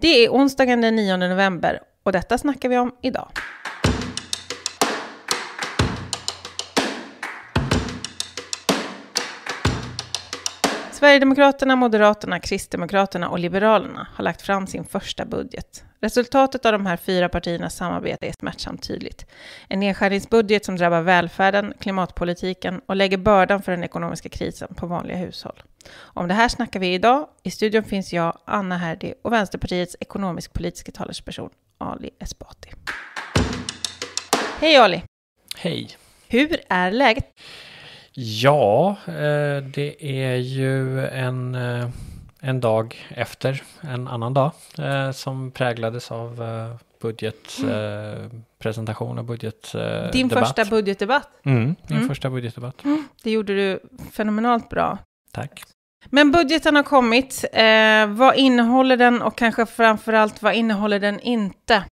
Det är onsdagen den 9 november och detta snackar vi om idag. Sverigedemokraterna, Moderaterna, Kristdemokraterna och Liberalerna har lagt fram sin första budget. Resultatet av de här fyra partiernas samarbete är smärtsamt tydligt. En nedskärningsbudget som drabbar välfärden, klimatpolitiken och lägger bördan för den ekonomiska krisen på vanliga hushåll. Om det här snackar vi idag. I studion finns jag, Anna Herdy och Vänsterpartiets ekonomisk-politiska talesperson Ali Esbati. Hej Ali! Hej! Hur är läget? Ja, eh, det är ju en, eh, en dag efter en annan dag eh, som präglades av budgetpresentation mm. och budgetdebatt. Din första budgetdebatt? Mm, min mm. första budgetdebatt. Mm. Det gjorde du fenomenalt bra. Tack. Men budgeten har kommit. Eh, vad innehåller den och kanske framförallt vad innehåller den inte?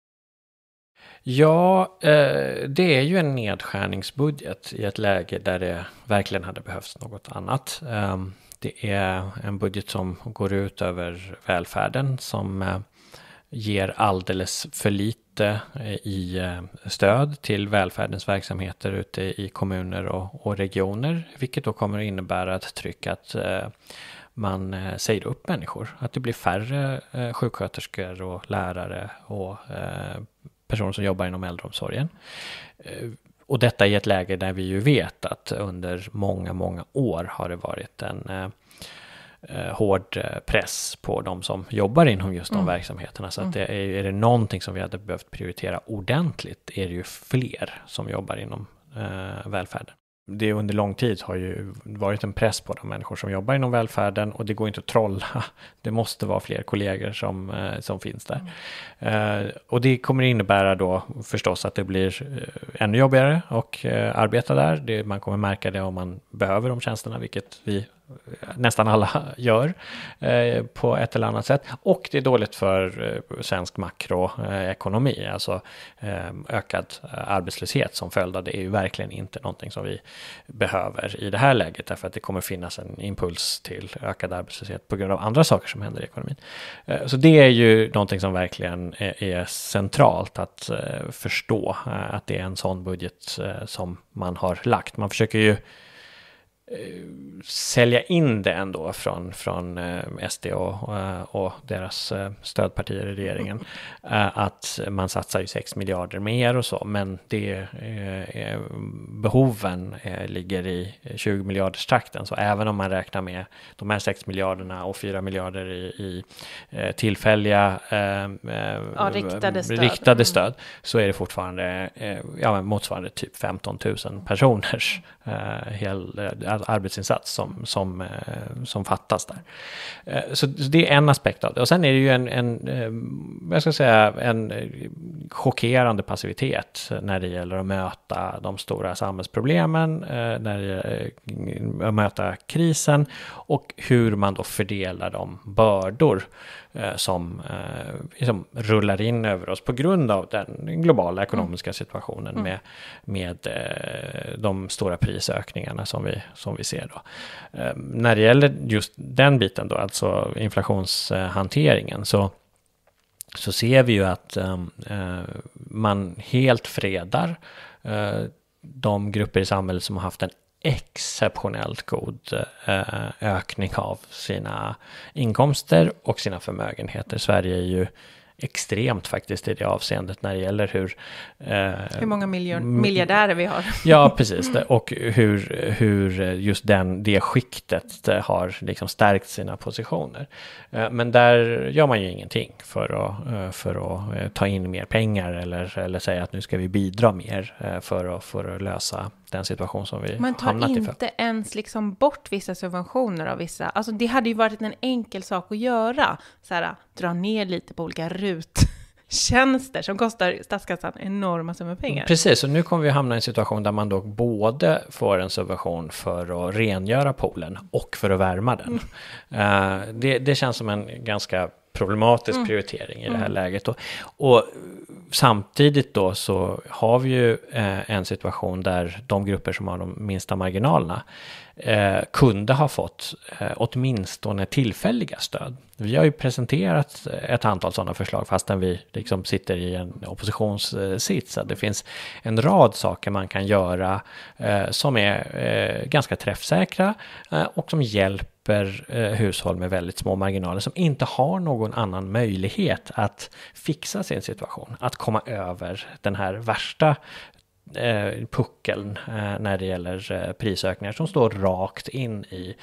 Ja, eh, det är ju en nedskärningsbudget i ett läge där det verkligen hade behövts något annat. Eh, det är en budget som går ut över välfärden som eh, ger alldeles för lite eh, i eh, stöd till välfärdens verksamheter ute i kommuner och, regioner, vilket då kommer att innebära ett tryck att eh, man säger upp människor. Att det blir färre sjuksköterskor och lärare och personer som jobbar inom äldreomsorgen. Och detta i ett läge där vi ju vet att under många, många år har det varit en Eh, hård eh, press på de som jobbar inom just de mm. verksamheterna. Så att mm. det är, är det någonting som vi hade behövt prioritera ordentligt är det ju fler som jobbar inom eh, välfärden. Det under lång tid har ju varit en press på de människor som jobbar inom välfärden och det går inte att trolla. Det måste vara fler kollegor som, eh, som finns där. Mm. Eh, och det kommer innebära då förstås att det blir ännu jobbigare och arbeta där. Det, man kommer märka det om man behöver de tjänsterna, vilket vi nästan alla gör eh, på ett eller annat sätt. Och det är dåligt för eh, svensk makroekonomi, alltså eh, ökad arbetslöshet som följd av det är ju verkligen inte någonting som vi behöver i det här läget, därför att det kommer finnas en impuls till ökad arbetslöshet på grund av andra saker som händer i ekonomin. Eh, så det är ju någonting som verkligen är, är centralt att förstå, att det är en sån budget som man har lagt. Man försöker ju Eh, sälja in det ändå från, från eh, SD och, eh, och deras stödpartier i regeringen. Att man satsar ju 6 miljarder mer och så, men det behoven ligger i 20 miljarders takten. Så även om man räknar med de här 6 miljarderna och 4 miljarder i, i tillfälliga ja, riktade stöd, riktade mm. stöd så är det fortfarande ja, motsvarande typ 15 000 personers hel arbetsinsats som, som, eh, som fattas där. Eh, så det är en aspekt av det. Och sen är det ju en, en, eh, jag ska säga, en chockerande passivitet när det gäller att möta de stora samhällsproblemen, när det gäller att möta krisen och hur man då fördelar de bördor Eh, som eh, liksom rullar in över oss på grund av den globala ekonomiska mm. situationen mm. med, med eh, de stora prisökningarna som vi, som vi ser. Då. Ehm, när det gäller just den biten då, alltså inflationshanteringen, så så ser vi ju att ehm, man helt fredar de grupper i samhället som har haft den exceptionellt god eh, ökning av sina inkomster och sina förmögenheter. Sverige är ju extremt faktiskt i det avseendet när det gäller hur... Eh, hur många miljard, miljardärer vi har. ja, precis. Och hur, hur just den, det skiktet har liksom stärkt sina positioner. Eh, men där gör man ju ingenting för att, eh, för att eh, ta in mer pengar eller, eller säga att nu ska vi bidra mer för att, för att lösa den situation som vi hamnat i. Man tar inte ifrån. ens liksom bort vissa subventioner av vissa. Alltså det hade ju varit en enkel sak att göra. Så här, dra ner lite på olika rut tjänster som kostar statskassan enorma summor pengar. Precis, och nu kommer vi hamna i en situation där man då både får en subvention för att rengöra poolen och för att värma den. Mm. Uh, det, det, känns som en ganska problematisk mm. prioritering i det här mm. läget. Och, och, samtidigt då så har vi ju eh, en situation där de grupper som har de minsta marginalerna eh, kunde ha fått eh, åtminstone tillfälliga stöd. Vi har ju presenterat eh, ett antal sådana förslag fastän vi liksom sitter i en oppositionssits. Det finns en rad saker man kan göra eh, som är eh, ganska träffsäkra eh, och som hjälper eh, hushåll med väldigt små marginaler som inte har någon annan möjlighet att fixa sin situation, att komma över den här värsta Eh, puckeln eh, när det gäller eh, prisökningar som står rakt in i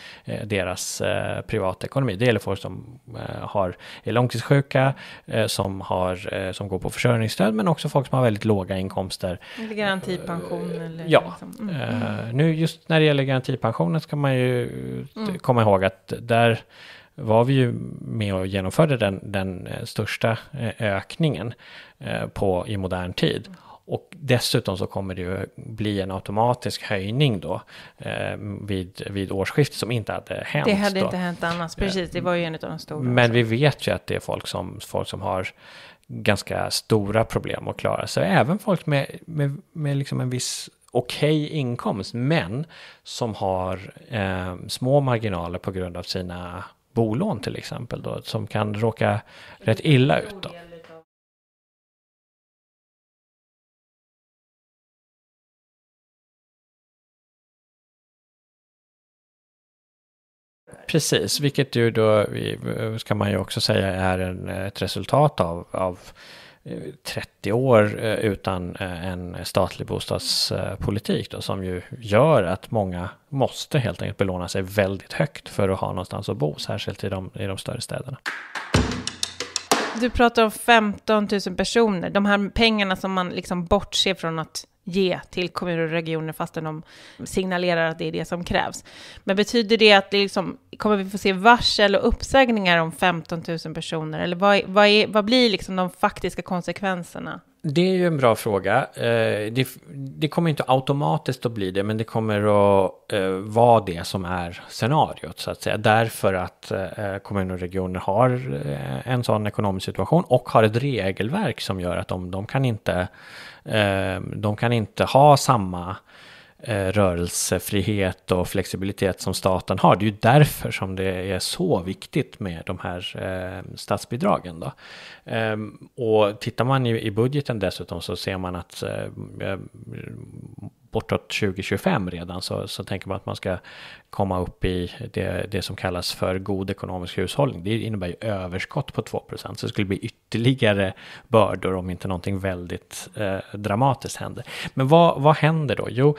deras privatekonomi. Det gäller folk som har, är långtidssjuka, som, har, som går på försörjningsstöd, men också folk som har väldigt låga inkomster. Eller garantipension. Eller ja, liksom. mm. nu just när det gäller garantipensionen ska man ju mm. komma ihåg att där var vi ju med och genomförde den, den största ökningen på, i modern tid. Mm. Och dessutom så kommer det ju bli en automatisk höjning då eh, vid, vid årsskiftet som inte hade hänt. Det hade då. inte hänt annars, eh, precis. Det var ju en av de stora. Men vi vet ju att det är folk som, folk som har ganska stora problem att klara sig. Även folk med, med, med liksom en viss okej okay inkomst, men som har eh, små marginaler på grund av sina bolån till exempel då, som kan råka rätt illa ut. Då. precis, vilket ju då ska man ju också säga är en, ett resultat av, av 30 eh, år eh, utan eh, en statlig bostadspolitik då, som ju gör att många måste helt enkelt belåna sig väldigt högt för att ha någonstans att bo, särskilt i de, i de större städerna. Du pratar om 15 000 personer, de här pengarna som man liksom bortser från att ge till kommuner och regioner fastän de signalerar att det är det som krävs. Men betyder det att det liksom, kommer vi få se varsel och uppsägningar om 15 000 personer? Eller vad, vad, är, vad blir liksom de faktiska konsekvenserna? Det är ju en bra fråga. Eh, det, det, kommer inte automatiskt att bli det, men det kommer att eh, vara det som är scenariot så att säga. Därför att eh, kommuner och regioner har en sån ekonomisk situation och har ett regelverk som gör att de, de kan inte Eh, de kan inte ha samma eh, rörelsefrihet och flexibilitet som staten har. Det är ju därför som det är så viktigt med de här eh, statsbidragen. Då. Ehm, och tittar man i budgeten dessutom så ser man att bortåt 2025 redan så, så tänker man att man ska komma upp i det, det som kallas för god ekonomisk hushållning. Det innebär ju överskott på 2 så det skulle bli ytterligare bördor om inte någonting väldigt eh, dramatiskt händer. Men vad, vad händer då? Jo,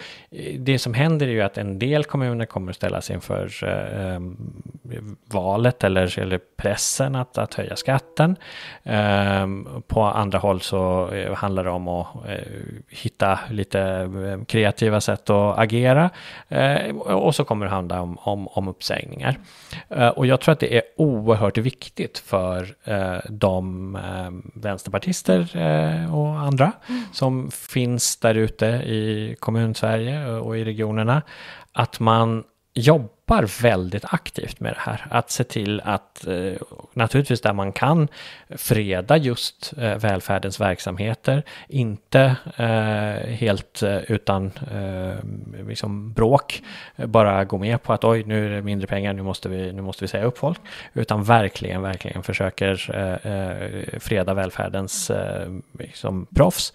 det som händer är ju att en del kommuner kommer att ställas inför eh, valet eller, eller pressen att, att höja skatten. Eh, på andra håll så eh, handlar det om att eh, hitta lite kreativa eh, kreativa sätt att agera. Eh, och så kommer det handla om, om, om uppsägningar. Eh, och jag tror att det är oerhört viktigt för eh, de vänsterpartister och andra mm. som finns där ute i kommun-Sverige och i regionerna, att man jobbar jobbar väldigt aktivt med det här. Att se till att, eh, naturligtvis där man kan, freda just eh, välfärdens verksamheter. Inte eh, helt utan liksom bråk, bara gå med på att oj, nu är det mindre pengar, nu måste vi, nu måste vi säga upp folk. Utan verkligen, verkligen försöker freda välfärdens liksom, proffs.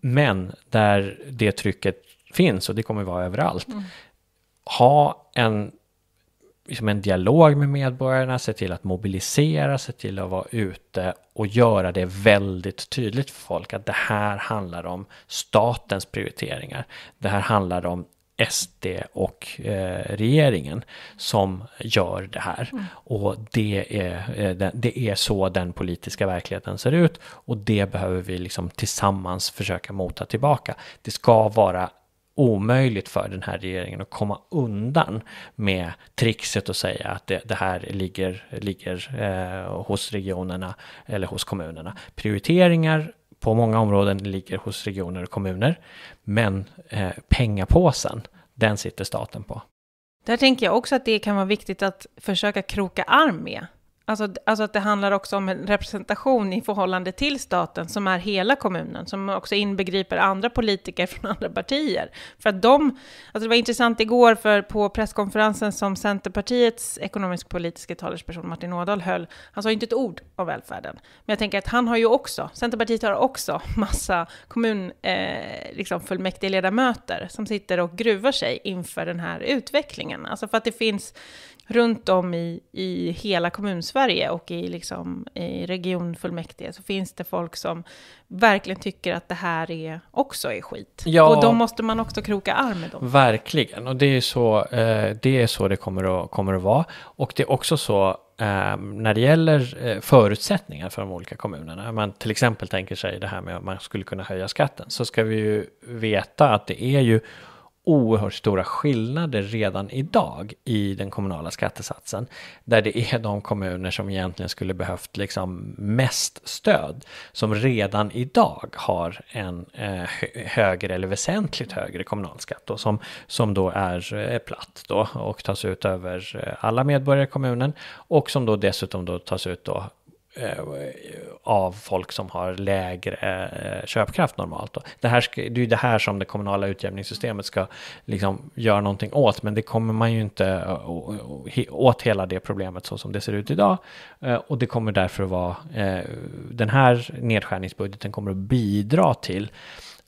Men där det trycket finns och det kommer vara överallt. Mm ha en, liksom en dialog med medborgarna, se till att mobilisera, se till att vara ute och göra det väldigt tydligt för folk att det här handlar om statens prioriteringar. Det här handlar om SD och eh, regeringen som gör det här. Mm. Och det är, eh, det är så den politiska verkligheten ser ut och det behöver vi liksom tillsammans försöka mota tillbaka. Det ska vara omöjligt för den här regeringen att komma undan med trixet och säga att det, det här ligger, ligger eh, hos regionerna eller hos kommunerna. Prioriteringar på många områden ligger hos regioner och kommuner, men eh, pengapåsen, den sitter staten på. Där tänker jag också att det kan vara viktigt att försöka kroka arm med Alltså, alltså, att det handlar också om en representation i förhållande till staten som är hela kommunen, som också inbegriper andra politiker från andra partier. För att de, alltså det var intressant igår för på presskonferensen som Centerpartiets ekonomisk-politiska talesperson Martin Ådahl höll, han sa inte ett ord om välfärden. Men jag tänker att han har ju också, Centerpartiet har också massa kommunfullmäktigeledamöter eh, liksom som sitter och gruvar sig inför den här utvecklingen. Alltså för att det finns runt om i, i hela kommunsverige och i, liksom, i regionfullmäktige så finns det folk som verkligen tycker att det här är, också är skit. Ja, och då måste man också kroka arm med dem. Verkligen, och det är så, eh, det, är så det kommer att, kommer att vara. Och det är också så eh, när det gäller eh, förutsättningar för de olika kommunerna, om man till exempel tänker sig det här med att man skulle kunna höja skatten, så ska vi ju veta att det är ju oerhört stora skillnader redan idag i den kommunala skattesatsen. Där det är de kommuner som egentligen skulle behövt liksom mest stöd som redan idag har en eh, högre eller väsentligt högre kommunalskatt då, som, som då är, är eh, platt då och tas ut över eh, alla medborgare i kommunen och som då dessutom då tas ut då Eh, av folk som har lägre eh, köpkraft normalt. Då. Det, här ska, det är ju det här som det kommunala utjämningssystemet ska liksom göra någonting åt, men det kommer man ju inte eh, åt hela det problemet så som det ser ut idag. Och det kommer därför att vara, den här nedskärningsbudgeten kommer att bidra till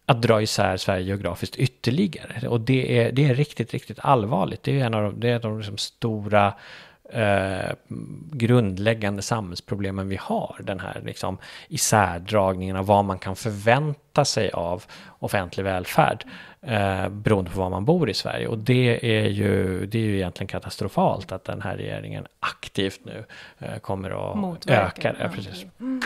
att dra isär Sverige geografiskt ytterligare. Och det är, det är riktigt, riktigt allvarligt. Det är en av de, det är de liksom stora eh, grundläggande samhällsproblemen vi har. Den här liksom, isärdragningen av vad man kan förvänta sig av offentlig välfärd eh, beroende på var man bor i Sverige. Och det är ju, det är ju egentligen katastrofalt att den här regeringen aktivt nu eh, kommer att öka det. Ja, precis. Mm.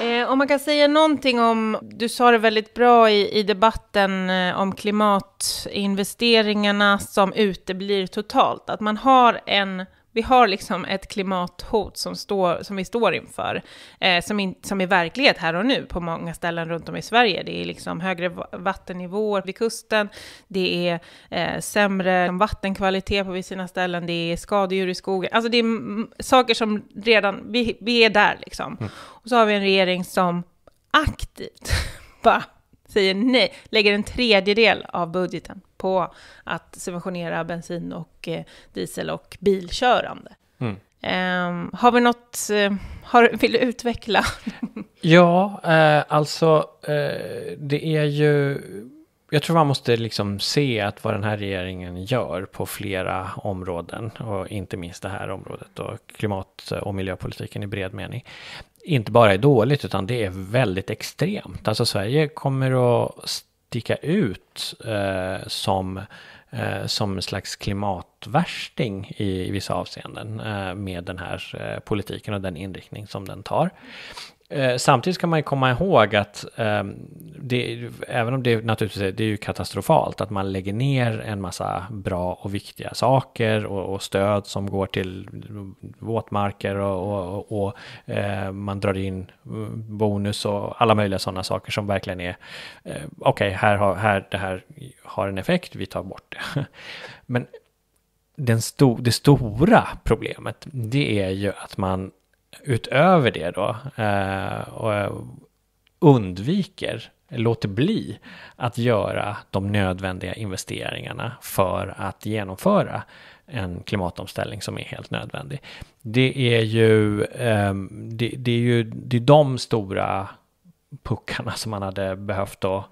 Eh, om man kan säga någonting om, du sa det väldigt bra i, i debatten eh, om klimatinvesteringarna som uteblir totalt, att man har en vi har liksom ett klimathot som, står, som vi står inför, eh, som, in, som är verklighet här och nu på många ställen runt om i Sverige. Det är liksom högre vattennivåer vid kusten, det är eh, sämre vattenkvalitet på vissa ställen, det är skadedjur i skogen. Alltså det är saker som redan, vi, vi är där liksom. Mm. Och så har vi en regering som aktivt bara säger nej, lägger en tredjedel av budgeten på att subventionera bensin och eh, diesel och bilkörande. Mm. Um, har vi något, uh, har, vill du utveckla? ja, eh, alltså eh, det är ju, jag tror man måste liksom se att vad den här regeringen gör på flera områden och inte minst det här området och klimat och miljöpolitiken i bred mening inte bara är dåligt utan det är väldigt extremt. Alltså Sverige kommer att sticka ut eh, som, eh, som en slags klimatvärsting i, i vissa avseenden eh, med den här eh, politiken och den inriktning som den tar. Eh, samtidigt kan man ju komma ihåg att eh, det, även om det naturligtvis det är ju katastrofalt att man lägger ner en massa bra och viktiga saker och, och stöd som går till våtmarker och, och, och eh, man drar in mm, bonus och alla möjliga sådana saker som verkligen är eh, okej, okay, här har, här, det här har en effekt, vi tar bort det. Men den sto, det stora problemet, det är ju att man utöver det då eh, och undviker, låter bli att göra de nödvändiga investeringarna för att genomföra en klimatomställning som är helt nödvändig. Det är ju, eh, det, det är ju det är de stora puckarna som man hade behövt att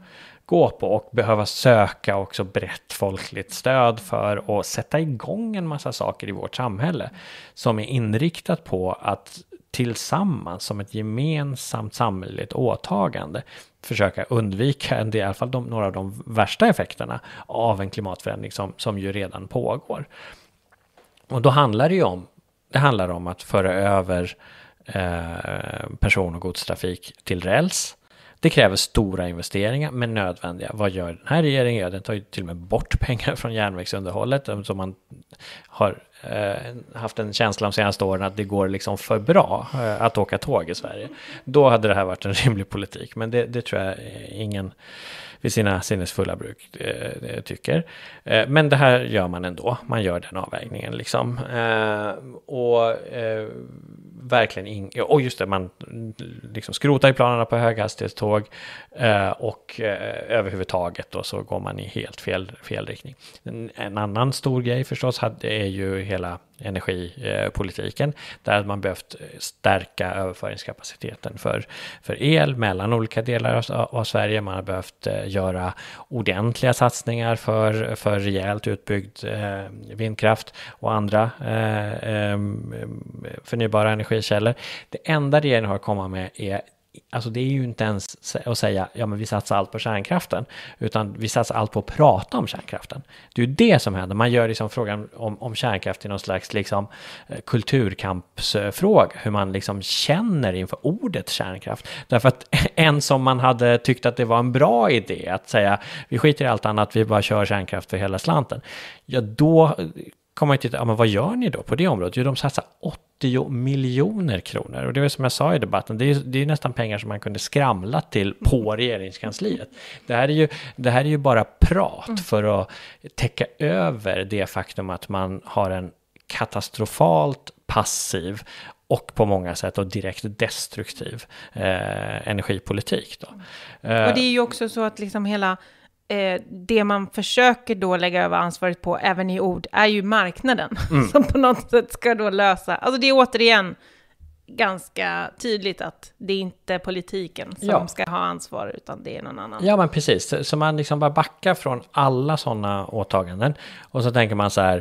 gå på och behöva söka också brett folkligt stöd för och sätta igång en massa saker i vårt samhälle som är inriktat på att tillsammans som ett gemensamt samhälleligt åtagande försöka undvika en del, i alla fall de, några av de värsta effekterna av en klimatförändring som, som ju redan pågår. Och då handlar det ju om, det handlar om att föra över eh, person och godstrafik till räls. Det kräver stora investeringar, men nödvändiga. Vad gör den här regeringen? Ja, Den tar ju till och med bort pengar från järnvägsunderhållet eh, som man har Eh, haft en känsla de senaste åren att det går liksom för bra eh, att åka tåg i Sverige. Då hade det här varit en rimlig politik, men det, det tror jag ingen vid sina sinnesfulla bruk, eh, tycker. Eh, men det här gör man ändå, man gör den avvägningen liksom. Eh, och eh, verkligen in, och just det, man mm, liksom skrotar i planerna på höghastighetståg eh, och överhuvudtaget då så går man i helt fel, fel riktning. En, en annan stor grej förstås hade, är ju hela energipolitiken, där man behövt stärka överföringskapaciteten för, för el mellan olika delar av, av Sverige. Man har behövt eh, göra ordentliga satsningar för, för rejält utbyggd eh, vindkraft och andra eh, eh förnybara energikällor. Det enda regeringen har att komma med är alltså det är ju inte ens att säga ja men vi satsar allt på kärnkraften, utan vi satsar allt på att prata om kärnkraften. Det är ju det som händer, man gör liksom frågan om, om kärnkraft till någon slags liksom, eh, kulturkampsfråga, hur man liksom känner inför ordet kärnkraft. Därför att en som man hade tyckt att det var en bra idé att säga vi skiter i allt annat, vi bara kör kärnkraft för hela slanten, ja då kommer man ju titta, ja, men vad gör ni då på det området? Jo, de satsar 80 miljoner kronor. Och det är som jag sa i debatten, det är, det är nästan pengar som man kunde skramla till på mm. regeringskansliet. Det här är ju, det här är ju bara prat mm. för att täcka över det faktum att man har en katastrofalt passiv och på många sätt och direkt destruktiv eh, energipolitik. Då. Och det är eh, ju också så att liksom hela eh, det man försöker då lägga över ansvaret på, även i ord, är ju marknaden. Mm. Som på något sätt ska då lösa. Alltså det är återigen ganska tydligt att det är inte politiken som ja. ska ha ansvar utan det är någon annan. Ja men precis, så man liksom bara backar från alla sådana åtaganden och så tänker man så här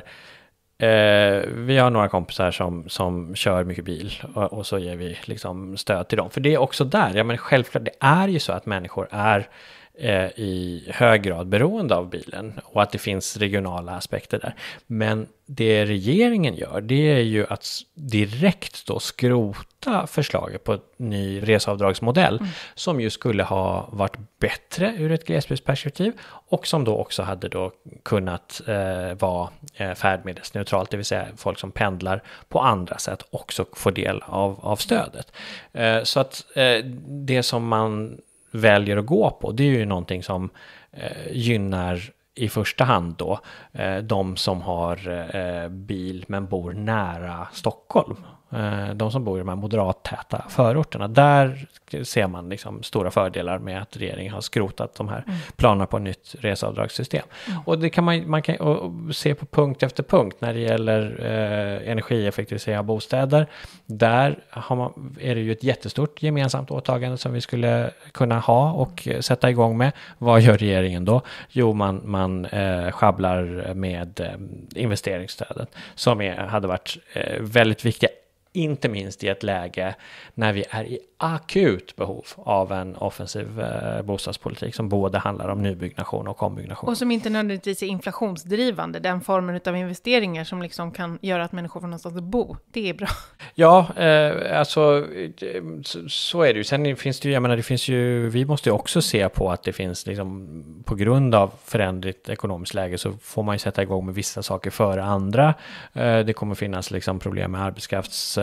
eh, vi har några kompisar som, som kör mycket bil och, och, så ger vi liksom stöd till dem. För det är också där, ja men självklart, det är ju så att människor är Eh, i hög grad beroende av bilen och att det finns regionala aspekter där. Men det regeringen gör, det är ju att direkt då skrota förslaget på en ny reseavdragsmodell mm. som ju skulle ha varit bättre ur ett glesbygdsperspektiv och som då också hade då kunnat eh, vara eh, färdmedelsneutralt, det vill säga folk som pendlar på andra sätt också får del av, av stödet. Eh, så att eh, det som man väljer att gå på, det är ju någonting som eh, gynnar i första hand då eh, de som har eh, bil men bor nära Stockholm. Eh, de som bor i de här moderattäta förorterna. Där ser man liksom stora fördelar med att regeringen har skrotat de här mm. planerna på ett nytt reseavdragssystem. Mm. Och det kan man, man kan se på punkt efter punkt när det gäller eh, energieffektivisering av bostäder. Där man, är det ju ett jättestort gemensamt åtagande som vi skulle kunna ha och sätta igång med. Vad gör regeringen då? Jo, man, man eh, schabblar med eh, investeringsstödet som är, hade varit eh, väldigt viktiga inte minst i ett läge när vi är i akut behov av en offensiv eh, bostadspolitik som både handlar om nybyggnation och ombyggnation. Och som inte nödvändigtvis är inflationsdrivande, den formen av investeringar som liksom kan göra att människor får någonstans att bo. Det är bra. Ja, eh, alltså så, så är det ju. Sen finns det ju, jag menar, det finns ju, vi måste ju också se på att det finns liksom på grund av förändrat ekonomiskt läge så får man ju sätta igång med vissa saker före andra. Eh, det kommer finnas liksom problem med arbetskrafts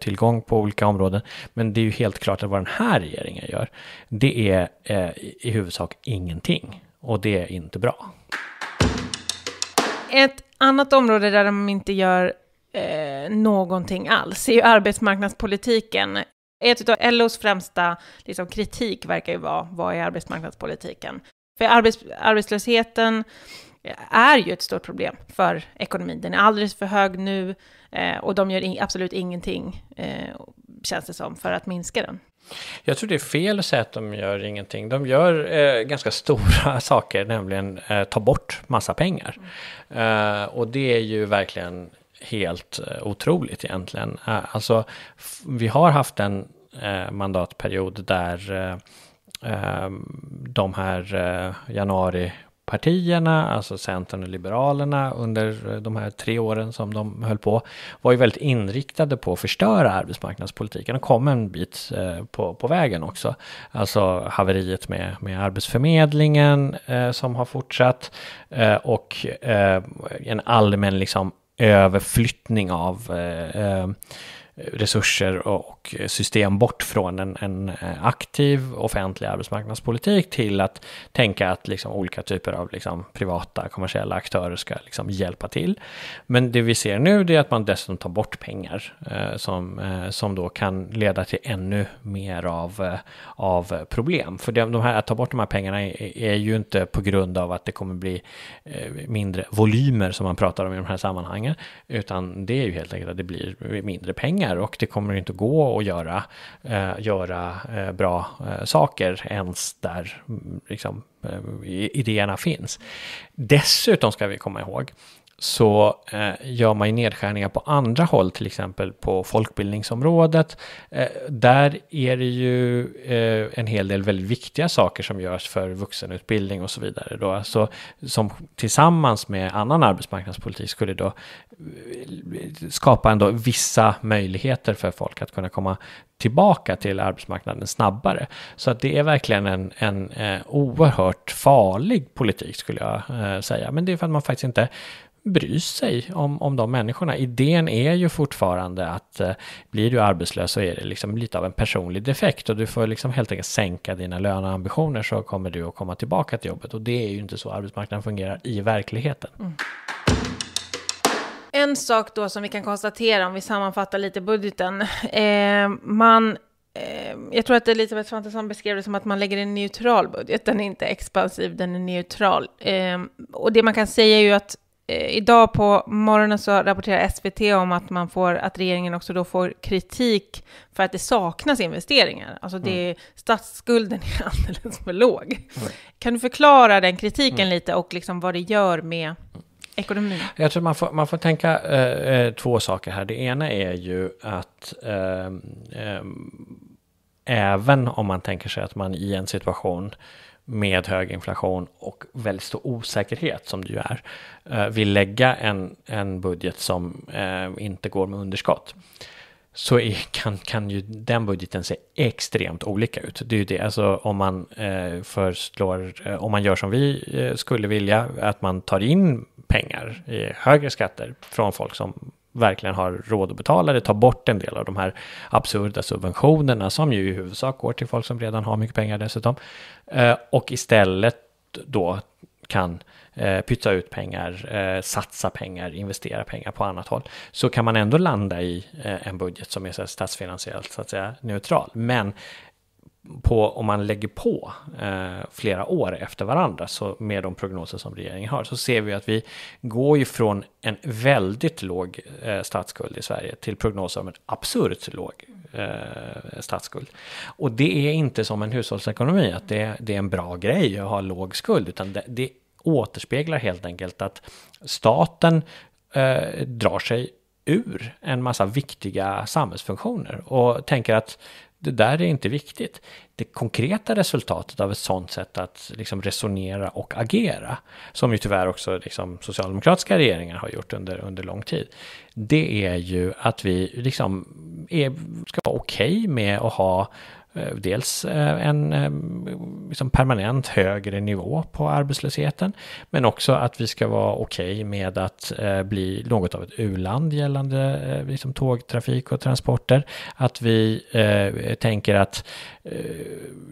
tillgång på olika områden. Men det är ju helt klart att vad den här regeringen gör, det är eh, i huvudsak ingenting. Och det är inte bra. Ett annat område där de inte gör eh, någonting alls är ju arbetsmarknadspolitiken. Ett av LOs främsta liksom, kritik verkar ju vara, vad är arbetsmarknadspolitiken? För arbets, arbetslösheten är ju ett stort problem för ekonomin. Den är alldeles för hög nu eh, och de gör in, absolut ingenting, eh, känns det som, för att minska den. Jag tror det är fel att säga att de gör ingenting. De gör eh, ganska stora saker, nämligen eh, ta bort massa pengar. Mm. Eh, och det är ju verkligen helt eh, otroligt egentligen. Eh, alltså, vi har haft en mandatperiod där de här januari partierna, alltså Centern och Liberalerna under de här tre åren som de höll på, var ju väldigt inriktade på att förstöra arbetsmarknadspolitiken och kom en bit eh, på, på vägen också. Alltså haveriet med, med Arbetsförmedlingen eh, som har fortsatt eh, och eh, en allmän liksom överflyttning av eh, eh resurser och system bort från en, en, eh, aktiv offentlig arbetsmarknadspolitik till att tänka att liksom olika typer av liksom privata kommersiella aktörer ska liksom hjälpa till. Men det vi ser nu är att man dessutom tar bort pengar eh, som, eh, som då kan leda till ännu mer av, eh, av problem. För det, de här, att ta bort de här pengarna är, är, ju inte på grund av att det kommer bli eh, mindre volymer som man pratar om i de här sammanhangen, utan det är ju helt enkelt att det blir mindre pengar ner och det kommer inte gå att göra, eh, göra eh, bra eh, saker ens där mm, liksom, idéerna finns. Dessutom ska vi komma ihåg så eh, gör man ju nedskärningar på andra håll, till exempel på folkbildningsområdet. Eh, där är det ju eh, en hel del väldigt viktiga saker som görs för vuxenutbildning och så vidare. Då. Alltså, som tillsammans med annan arbetsmarknadspolitik skulle då eh, skapa ändå vissa möjligheter för folk att kunna komma tillbaka till arbetsmarknaden snabbare. Så att det är verkligen en, en eh, oerhört farlig politik skulle jag eh, säga. Men det är för att man faktiskt inte bryr sig om, om de människorna. Idén är ju fortfarande att eh, blir du arbetslös så är det liksom lite av en personlig defekt och du får liksom helt enkelt sänka dina löneambitioner så kommer du att komma tillbaka till jobbet och det är ju inte så arbetsmarknaden fungerar i verkligheten. Mm. En sak då som vi kan konstatera om vi sammanfattar lite budgeten. Eh, man eh, jag tror att Elisabeth Svantesson beskrev det som att man lägger en neutral budget. Den är inte expansiv, den är neutral. Eh, och det man kan säga är ju att Eh, idag på morgonen så rapporterar SVT om att, man får, att regeringen också då får kritik för att det saknas investeringar. Alltså det, mm. statsskulden är alldeles för låg. Mm. Kan du förklara den kritiken mm. lite och liksom vad det gör med ekonomin? Jag tror man får, man får tänka eh, eh två saker här. Det ena är ju att eh, eh, även om man tänker sig att man i en situation med hög inflation och väldigt stor osäkerhet som det ju är eh, vill lägga en, en budget som eh, inte går med underskott så är, kan, kan ju den budgeten se extremt olika ut. Det är ju det, alltså om man eh, förslår, eh, om man gör som vi eh, skulle vilja, att man tar in pengar i högre skatter från folk som verkligen har råd att betala det, ta bort en del av de här absurda subventionerna som ju i huvudsak går till folk som redan har mycket pengar dessutom. Eh, och istället då kan eh, pytsa ut pengar, eh, satsa pengar, investera pengar på annat håll, så kan man ändå landa i eh, en budget som är så statsfinansiellt så att säga neutral. Men på om man lägger på eh, flera år efter varandra, så med de prognoser som regeringen har, så ser vi att vi går ju från en väldigt låg eh, statsskuld i Sverige till prognoser om en absurt låg eh, statsskuld. Och det är inte som en hushållsekonomi, att det, det är en bra grej att ha låg skuld, utan det, det återspeglar helt enkelt att staten eh, drar sig ur en massa viktiga samhällsfunktioner och tänker att det där är inte viktigt. Det konkreta resultatet av ett sånt sätt att liksom resonera och agera, som ju tyvärr också liksom socialdemokratiska regeringar har gjort under, under lång tid, det är ju att vi liksom är, ska vara okej okay med att ha Eh, dels eh, en eh, liksom permanent högre nivå på arbetslösheten, men också att vi ska vara okej okay med att bli något av ett uland gällande liksom tågtrafik och transporter. Att vi tänker att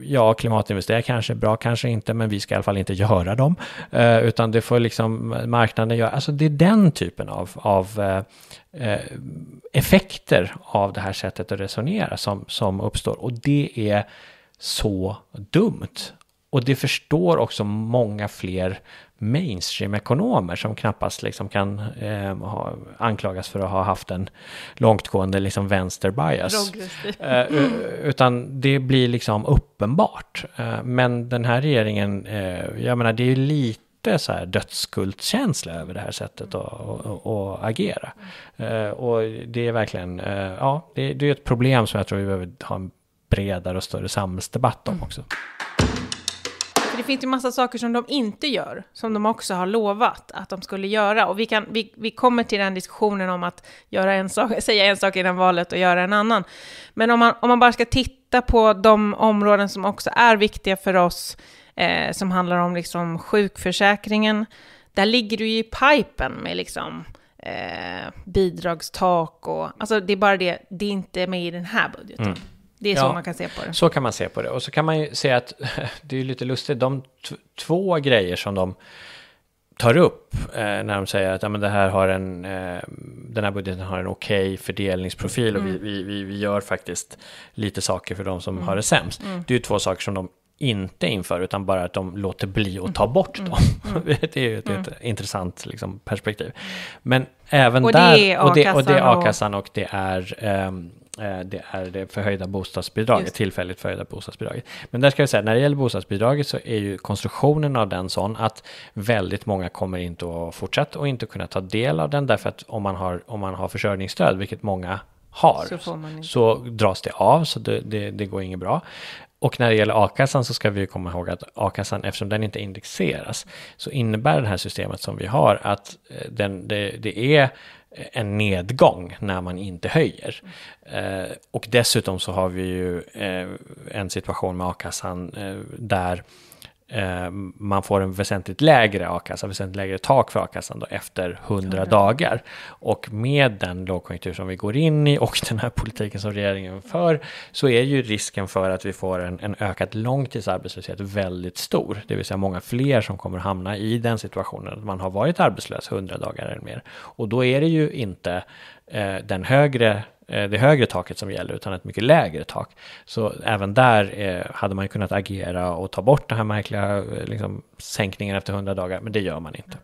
ja, klimatinvesteringar kanske är bra, kanske inte, men vi ska i alla fall inte göra dem, utan det får liksom marknaden göra. Alltså det är den typen av, av Eh, effekter av det här sättet att resonera som, som uppstår. Och det är så dumt. Och det förstår också många fler mainstream-ekonomer som knappast liksom kan eh, ha, anklagas för att ha haft en långtgående liksom vänsterbias. Eh, utan det blir liksom uppenbart. Eh, men den här regeringen, eh, jag menar det är ju lite lite så här dödsskuldkänsla över det här sättet att agera. Eh, och det är verkligen, eh, ja, det, det, är ett problem som jag tror vi behöver ha en bredare och större samhällsdebatt om mm. också. det finns ju massa saker som de inte gör, som de också har lovat att de skulle göra. Och vi, kan, vi, vi kommer till den diskussionen om att göra en sak, säga en sak innan valet och göra en annan. Men om man, om man bara ska titta på de områden som också är viktiga för oss eh, som handlar om liksom sjukförsäkringen. Där ligger du ju i pipen med liksom eh, bidragstak och... Alltså det är bara det, det är inte med i den här budgeten. Mm. Det är ja, så man kan se på det. Så kan man se på det. Och så kan man ju se att det är lite lustigt, de två grejer som de tar upp eh, när de säger att ja, men det här har en, eh, den här budgeten har en okej okay fördelningsprofil och mm. vi, vi, vi, gör faktiskt lite saker för de som mm. har det sämst. Mm. Det är ju två saker som de inte inför, utan bara att de låter bli att ta mm. bort mm. dem. Mm. dem. det är ju ett, mm. ett intressant liksom, perspektiv. Men även och där, och det, och det är a-kassan och, och det är, um, det, är det förhöjda bostadsbidraget, Just. tillfälligt förhöjda bostadsbidraget. Men där ska jag säga, när det gäller bostadsbidraget så är ju konstruktionen av den sån att väldigt många kommer inte att fortsätta och inte kunna ta del av den därför att om man har, om man har försörjningsstöd, vilket många har, så, så, dras det av, så det, det, det går inget bra. Och när det gäller a-kassan så ska vi ju komma ihåg att a-kassan, eftersom den inte indexeras, så innebär det här systemet som vi har att eh, den, det, det är en nedgång när man inte höjer. Eh, och dessutom så har vi ju eh, en situation med a-kassan eh, där Eh, man får en väsentligt lägre a-kassa, väsentligt lägre tak för a-kassan då efter 100 mm. dagar. Och med den lågkonjunktur som vi går in i och den här politiken som regeringen för så är ju risken för att vi får en, en ökad långtidsarbetslöshet väldigt stor. Det vill säga många fler som kommer hamna i den situationen att man har varit arbetslös 100 dagar eller mer. Och då är det ju inte Eh, den högre eh, det högre taket som gäller utan ett mycket lägre tak. Så även där eh, hade man kunnat agera och ta bort den här märkliga eh, liksom, sänkningen efter 100 dagar, men det gör man inte.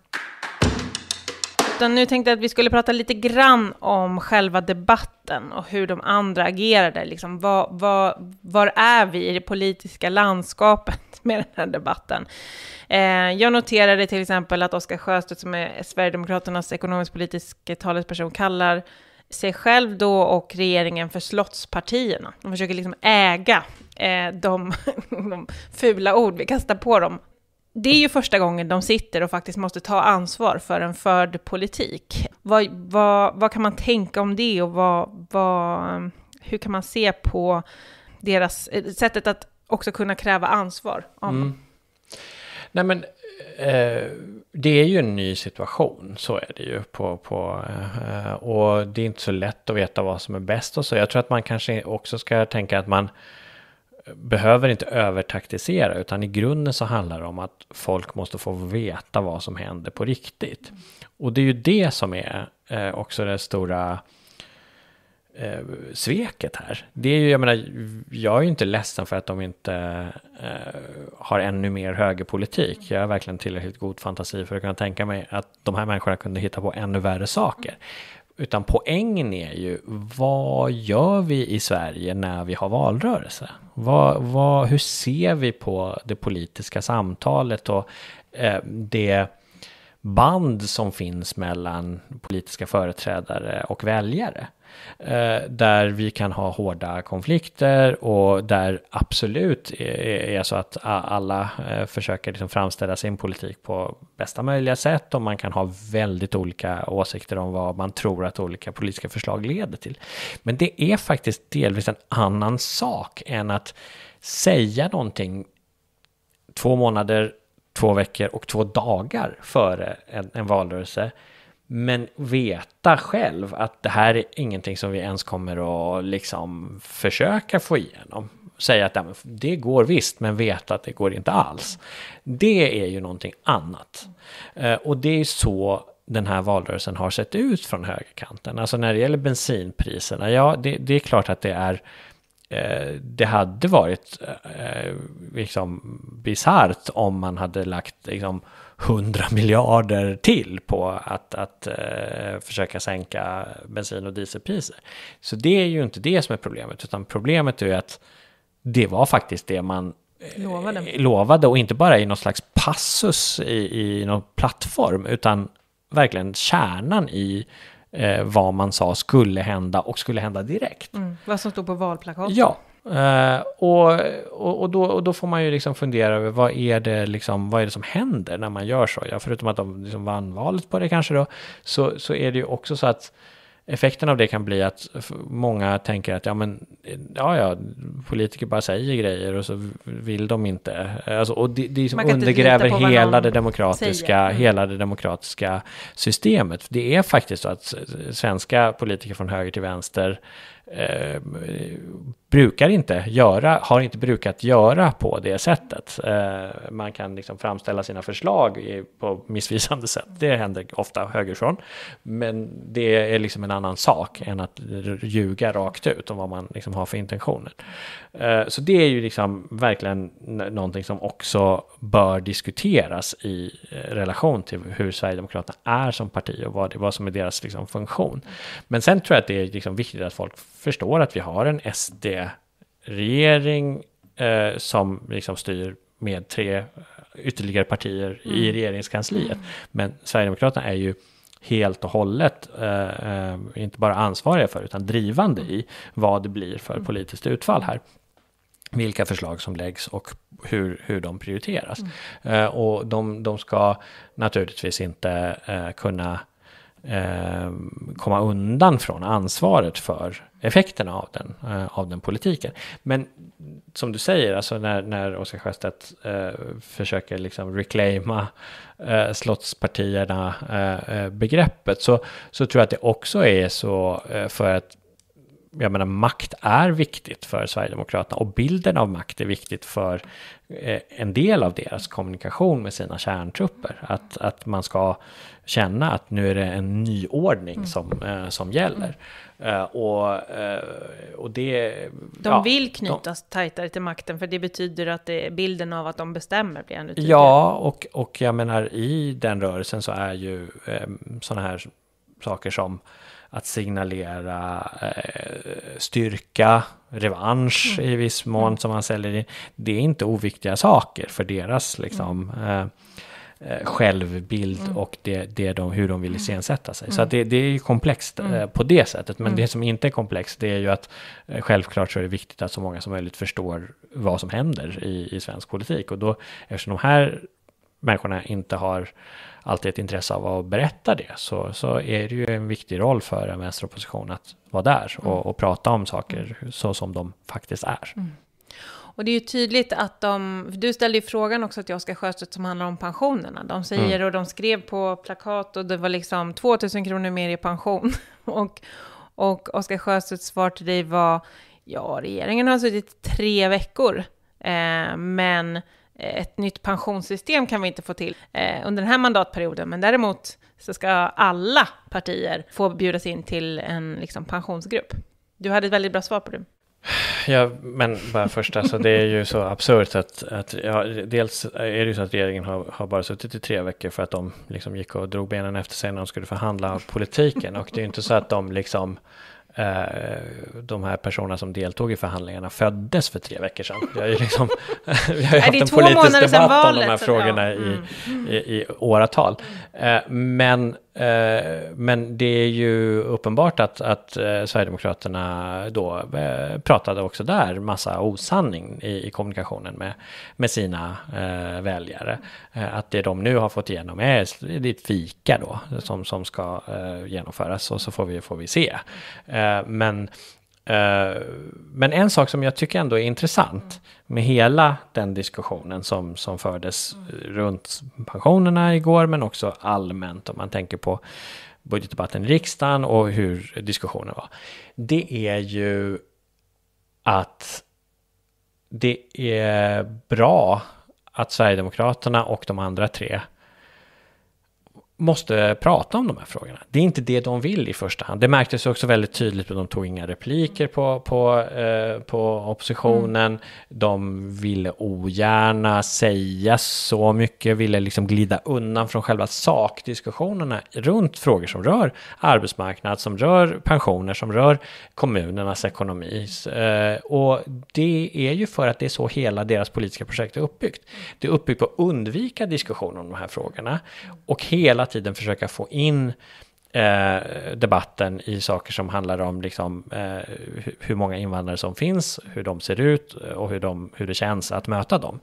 Utan nu tänkte jag att vi skulle prata lite grann om själva debatten och hur de andra agerade. Liksom, var, var, var är vi i det politiska landskapet med den här debatten? Eh, jag noterade till exempel att Oskar Sjöstedt, som är Sverigedemokraternas ekonomisk-politiska talesperson, kallar sig själv då och regeringen för slottspartierna. De försöker liksom äga eh, de, de fula ord vi kastar på dem det är ju första gången de sitter och faktiskt måste ta ansvar för en förd politik. Vad, vad, vad kan man tänka om det och vad, vad, hur kan man se på deras eh, sättet att också kunna kräva ansvar av mm. dem? Nej men, eh, det är ju en ny situation, så är det ju. På, på, eh, och det är inte så lätt att veta vad som är bäst och så. Jag tror att man kanske också ska tänka att man behöver inte övertaktisera, utan i grunden så handlar det om att folk måste få veta vad som händer på riktigt. Och det är ju det som är eh, också det stora eh, sveket här. Det är ju, jag menar, jag är ju inte ledsen för att de inte eh, har ännu mer högerpolitik. Jag har verkligen tillräckligt god fantasi för att kunna tänka mig att de här människorna kunde hitta på ännu värre saker. Utan poängen är ju, vad gör vi i Sverige när vi har valrörelse? Vad, vad, hur ser vi på det politiska samtalet och eh, det band som finns mellan politiska företrädare och väljare? Eh, där vi kan ha hårda konflikter och där absolut är så att alla eh, försöker liksom framställa sin politik på bästa möjliga sätt och man kan ha väldigt olika åsikter om vad man tror att olika politiska förslag leder till. Men det är faktiskt delvis en annan sak än att säga någonting två månader, två veckor och två dagar före en, en valrörelse men veta själv att det här är ingenting som vi ens kommer att liksom försöka få igenom. Säga att det går visst, men veta att det går inte alls. Det är ju någonting annat. Eh, och det är så den här valrörelsen har sett ut från högerkanten. Alltså när det gäller bensinpriserna, ja det, det är klart att det är eh, det hade varit eh, liksom bisarrt om man hade lagt liksom, 100 miljarder till på att, att eh, försöka sänka bensin och dieselpriser. Så det är ju inte det som är problemet, utan problemet är att det var faktiskt det man eh, lovade, lovade och inte bara i någon slags passus i, i någon plattform, utan verkligen kärnan i eh, vad man sa skulle hända och skulle hända direkt. Mm, vad som stod på valplakatet. Ja, Uh, och, och, och, då, och, då, får man ju liksom fundera över vad är, det liksom, vad är det som händer när man gör så? Ja, förutom att de liksom vann valet på det kanske då, så, så är det ju också så att effekten av det kan bli att många tänker att ja, men, ja, ja, politiker bara säger grejer och så vill de inte. Alltså, och det, det liksom undergräver hela det, demokratiska, mm. hela det demokratiska systemet. Det är faktiskt så att svenska politiker från höger till vänster eh, brukar inte göra, har inte brukat göra på det sättet. Eh, man kan liksom framställa sina förslag i, på missvisande sätt. Det händer ofta högerifrån. Men det är liksom en annan sak än att ljuga rakt ut om vad man liksom har för intentioner. Eh, så det är ju liksom verkligen någonting som också bör diskuteras i eh, relation till hur Sverigedemokraterna är som parti och vad, det, vad som är deras liksom funktion. Men sen tror jag att det är liksom viktigt att folk förstår att vi har en SD-regering eh, som liksom styr med tre ytterligare partier mm. i regeringskansliet. Men Sverigedemokraterna är ju helt och hållet, eh, eh, inte bara ansvariga för, utan drivande i vad det blir för mm. politiskt utfall här vilka förslag som läggs och hur, hur de prioriteras. Mm. Uh, och de, de ska naturligtvis inte uh, kunna eh, komma undan från ansvaret för effekterna av den, eh, av den politiken. Men som du säger, alltså när, när Oskar Sjöstedt eh, försöker liksom reclaima eh, slottspartierna-begreppet eh, eh, så, så tror jag att det också är så eh, för att jag menar makt är viktigt för Sverigedemokraterna och bilden av makt är viktigt för eh, en del av deras kommunikation med sina kärntrupper. Att, att man ska känna att nu är det en nyordning mm. som, eh, som gäller. Eh, och, och det... De ja, vill knytas de, tajtare till makten för det betyder att det, bilden av att de bestämmer blir ännu tydligare. Ja, och, och jag menar i den rörelsen så är ju sådana här saker som att signalera eh, styrka, revansch mm. i viss mån mm. som man säljer in. Det är inte oviktiga saker för deras mm. liksom, mm. eh, självbild mm. och det, det de, hur de vill mm. iscensätta sig. Så det, det, är ju komplext eh, på det sättet. Men det som inte är komplext det är ju att eh, självklart så är det viktigt att så många som möjligt förstår vad som händer i, i svensk politik. Och då, eftersom de här människorna inte har alltid ett intresse av att berätta det så, så är det ju en viktig roll för en vänsteropposition att vara där och, mm. och prata om saker så som de faktiskt är. Mm. Och det är ju tydligt att de, du ställde ju frågan också till Oscar Sjöstedt som handlar om pensionerna. De säger mm. och de skrev på plakat och det var liksom 2000 kronor mer i pension. och, och Oskar Sjöstedts svar till dig var, ja regeringen har suttit tre veckor, eh, men Eh, ett nytt pensionssystem kan vi inte få till eh, under den här mandatperioden, men däremot så ska alla partier få bjudas in till en liksom, pensionsgrupp. Du hade ett väldigt bra svar på det. Ja, men bara först, alltså det är ju så absurt att, att ja, dels är det ju så att regeringen har, har bara suttit i tre veckor för att de liksom gick och drog benen efter sig när de skulle förhandla politiken och det är ju inte så att de liksom Eh, de här personerna som deltog i förhandlingarna föddes för tre veckor sedan. Vi har ju liksom, vi har haft en politisk debatt om de här frågorna i, mm. i, i, åratal. Eh, men Eh, men det är ju uppenbart att, att eh, Sverigedemokraterna då eh, pratade också där massa osanning i, i kommunikationen med, med sina eh, väljare. Att det de nu har fått igenom är ditt fika då, som, som ska eh, genomföras och så får vi, får vi se. Eh, men Eh, men en sak som jag tycker ändå är intressant mm. med hela den diskussionen som, som fördes eh, mm. runt pensionerna igår, men också allmänt om man tänker på budgetdebatten i riksdagen och hur diskussionen var. Det är ju att det är bra att Sverigedemokraterna och de andra tre måste prata om de här frågorna. Det är inte det de vill i första hand. Det märktes också väldigt tydligt att de tog inga repliker på, på, eh, på oppositionen. Mm. De ville ogärna säga så mycket, ville liksom glida undan från själva sakdiskussionerna runt frågor som rör arbetsmarknad, som rör pensioner, som rör kommunernas ekonomi. Eh, och det är ju för att det är så hela deras politiska projekt är uppbyggt. Det är uppbyggt på att undvika diskussion om de här frågorna och hela tiden försöka få in eh, debatten i saker som handlar om liksom, eh, hur många invandrare som finns, hur de ser ut eh, och hur, de, hur det känns att möta dem.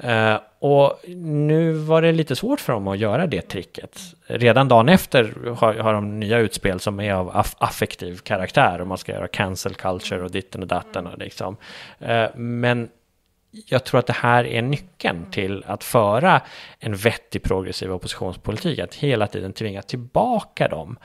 Eh, och nu var det lite svårt för dem att göra det tricket. Redan dagen efter har, har de nya utspel som är av aff affektiv karaktär och man ska göra cancel culture och ditten och datten. Och liksom. Eh, men jag tror att det här är nyckeln till att föra en vettig progressiv oppositionspolitik, att hela tiden tvinga tillbaka dem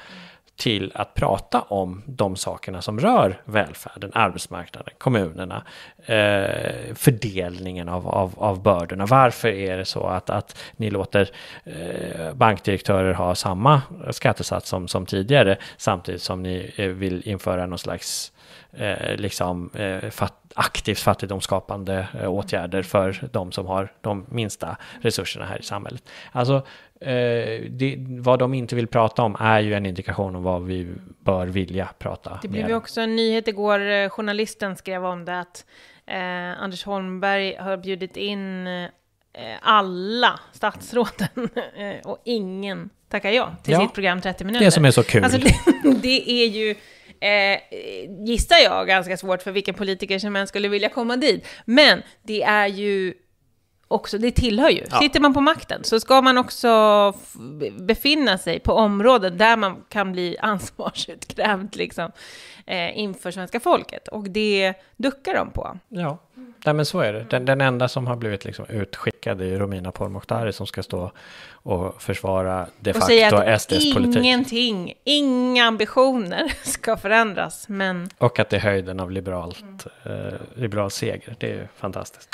till att prata om de sakerna som rör välfärden, arbetsmarknaden, kommunerna, eh, fördelningen av, av, av bördorna. Varför är det så att, att ni låter eh, bankdirektörer ha samma skattesats som, som tidigare samtidigt som ni eh, vill införa någon slags eh, liksom, eh, fat, aktivt fattigdomsskapande eh, åtgärder för de som har de minsta resurserna här i samhället. Alltså, eh, det, vad de inte vill prata om är ju en indikation om vad vi bör vilja prata om. Det blev ju också en nyhet igår, eh, journalisten skrev om det, att eh, Anders Holmberg har bjudit in alla statsråden och ingen tackar ja till ja, sitt program 30 minuter. Det som är så kul. Alltså, det, det är ju eh, gissar jag, ganska svårt för vilken politiker som än skulle vilja komma dit. Men det är ju också, det tillhör ju. Ja. Sitter man på makten så ska man också befinna sig på områden där man kan bli ansvarsutkrävd liksom, eh, inför svenska folket. Och det duckar de på. Ja nej men så är det. Den, den enda som har blivit liksom utskickad är Romina Pourmokhtari som ska stå och försvara de facto och säga SDs ingenting, politik. ingenting, inga ambitioner ska förändras, men... Och att det är höjden av liberalt, eh, liberal seger, det är ju fantastiskt.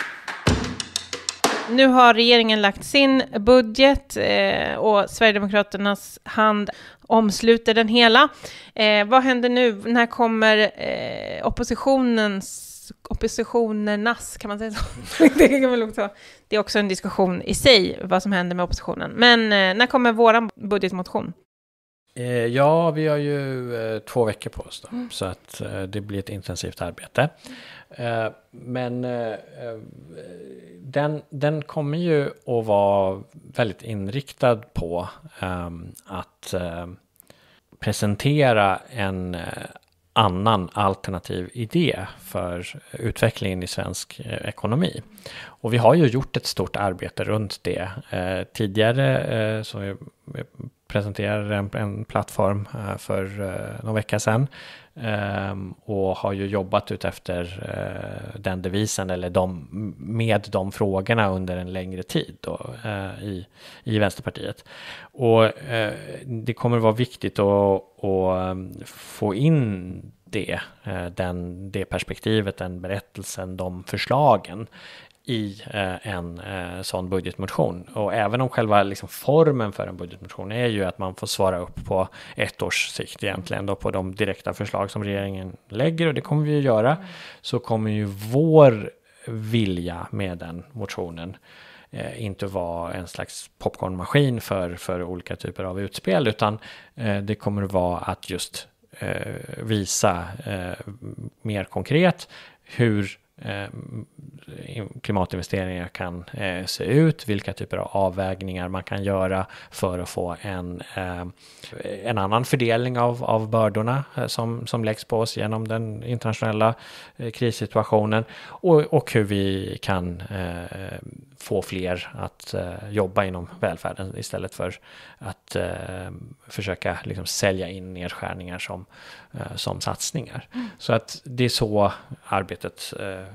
Nu har regeringen lagt sin budget eh, och Sverigedemokraternas hand omsluter den hela. Eh, vad händer nu? När kommer eh, oppositionens oppositionernas, kan man säga så? det kan man lugnt Det är också en diskussion i sig, vad som händer med oppositionen. Men eh, när kommer vår budgetmotion? Eh, ja, vi har ju eh, två veckor på oss då, mm. så att det blir ett intensivt arbete. Men den, den kommer ju att vara väldigt inriktad på ehm, att presentera en annan alternativ idé för utvecklingen i svensk eh, ekonomi. Och vi har ju gjort ett stort arbete runt det eh, tidigare, eh, som vi presenterade en, plattform eh, för någon vecka sedan, Ehm, och har ju jobbat ut efter eh, den devisen eller de, med de frågorna under en längre tid då, eh, i, i Vänsterpartiet. Och eh, det kommer vara viktigt att, att ehm, få in det, den, det perspektivet, den berättelsen, de förslagen i eh, en eh, sån budgetmotion. Och även om själva liksom formen för en budgetmotion är ju att man får svara upp på ett års sikt egentligen då på de direkta förslag som regeringen lägger och det kommer vi ju göra, så kommer ju vår vilja med den motionen eh, inte vara en slags popcornmaskin för, för olika typer av utspel, utan det kommer vara att just visa mer konkret hur Eh, klimatinvesteringar kan eh, se ut, vilka typer av avvägningar man kan göra för att få en, eh, en annan fördelning av, av bördorna som, som läggs på oss genom den internationella krissituationen och, och hur vi kan få fler att eh, jobba inom välfärden istället för att eh, försöka liksom, sälja in nedskärningar som, eh, som satsningar. Mm. Så att det är så arbetet eh,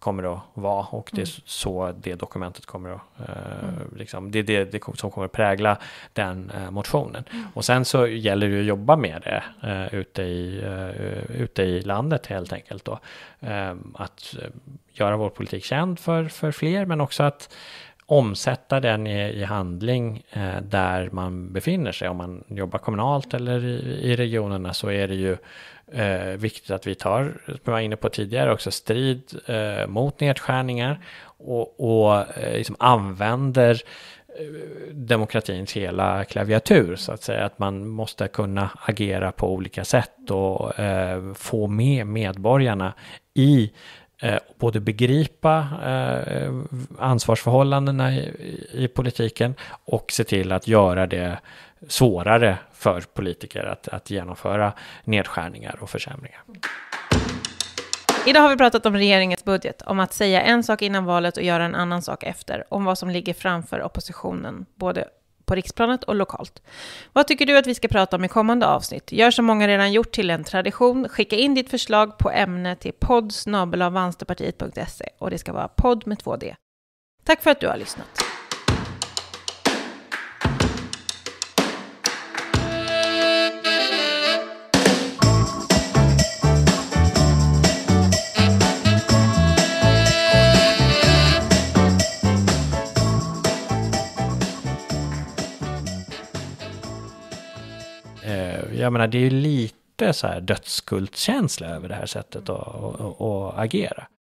kommer att vara och det är mm. så det dokumentet kommer att, eh, mm. liksom, det är det, det, som kommer att prägla den eh, motionen. Mm. Och sen så gäller det ju att jobba med det eh, ute, i, eh, ute i landet helt enkelt då. Eh, att eh, göra vår politik känd för, för fler men också att omsätta den i, i handling eh, där man befinner sig. Om man jobbar kommunalt eller i, i regionerna så är det ju eh, viktigt att vi tar, som jag var inne på tidigare, också strid eh, mot nedskärningar och, och eh, liksom använder eh, demokratins hela klaviatur så att säga, att man måste kunna agera på olika sätt och eh, få med medborgarna i eh, både begripa eh, ansvarsförhållandena i, i, politiken och se till att göra det svårare för politiker att, att genomföra nedskärningar och försämringar. Idag har vi pratat om regeringens budget, om att säga en sak innan valet och göra en annan sak efter, om vad som ligger framför oppositionen, både på riksplanet och lokalt. Vad tycker du att vi ska prata om i kommande avsnitt? Gör som många redan gjort till en tradition. Skicka in ditt förslag på ämne till poddsnabelavvansterpartiet.se och det ska vara podd med två d Tack för att du har lyssnat. jag menar, det är ju lite så här dödskultkänsla över det här sättet att, att, att agera.